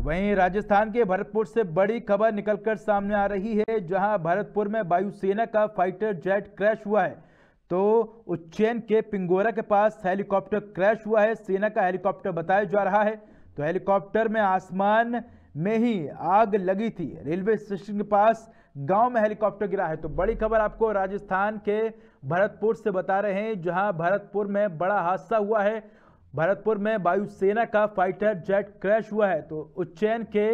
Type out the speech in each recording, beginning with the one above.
तो वहीं राजस्थान के भरतपुर से बड़ी खबर निकलकर सामने आ रही है जहां भरतपुर में वायुसेना का फाइटर जेट क्रैश हुआ है तो उज्जैन के पिंगोरा के पास हेलीकॉप्टर क्रैश हुआ है सेना का हेलीकॉप्टर बताया जा रहा है तो हेलीकॉप्टर में आसमान में ही आग लगी थी रेलवे स्टेशन के पास गांव में हेलीकॉप्टर गिरा है तो बड़ी खबर आपको राजस्थान के भरतपुर से बता रहे हैं जहां भरतपुर में बड़ा हादसा हुआ है भरतपुर में वायुसेना का फाइटर जेट क्रैश हुआ है तो उज्जैन के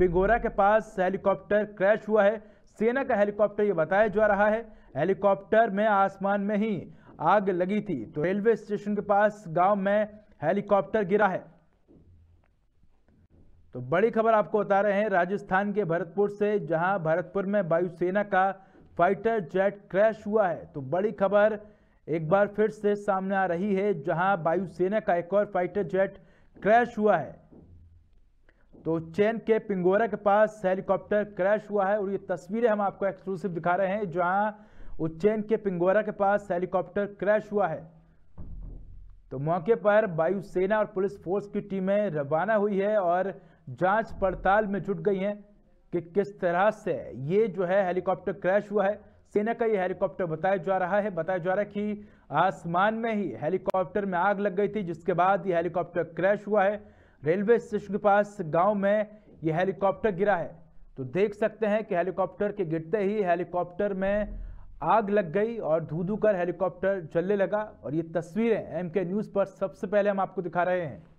पिंगोरा के पास हेलीकॉप्टर क्रैश हुआ है सेना का हेलीकॉप्टर ये बताया जा रहा है हेलीकॉप्टर में आसमान में ही आग लगी थी तो रेलवे स्टेशन के पास गांव में हेलीकॉप्टर गिरा है तो बड़ी खबर आपको बता रहे हैं राजस्थान के भरतपुर से जहां भरतपुर में वायुसेना का फाइटर जेट क्रैश हुआ है तो बड़ी खबर एक बार फिर से सामने आ रही है जहां वायुसेना का एक और फाइटर जेट क्रैश हुआ है तो चैन के पिंगोरा के पास हेलीकॉप्टर क्रैश हुआ है और ये तस्वीरें हम आपको एक्सक्लूसिव दिखा रहे हैं जहां उच्चैन के पिंगोरा के पास हेलीकॉप्टर क्रैश हुआ है तो मौके पर वायुसेना और पुलिस फोर्स की टीमें रवाना हुई है और जांच पड़ताल में जुट गई हैं कि किस तरह से ये जो है हेलीकॉप्टर क्रैश हुआ है सेना का ये हेलीकॉप्टर बताया जा रहा है बताया जा रहा है कि आसमान में ही हेलीकॉप्टर में आग लग गई थी जिसके बाद ये हेलीकॉप्टर क्रैश हुआ है रेलवे स्टेशन के पास गांव में ये हेलीकॉप्टर गिरा है तो देख सकते हैं कि हेलीकॉप्टर के गिरते ही हेलीकॉप्टर में आग लग गई और धू धू कर हेलीकॉप्टर चलने लगा और ये तस्वीरें एम के न्यूज़ पर सबसे पहले हम आपको दिखा रहे हैं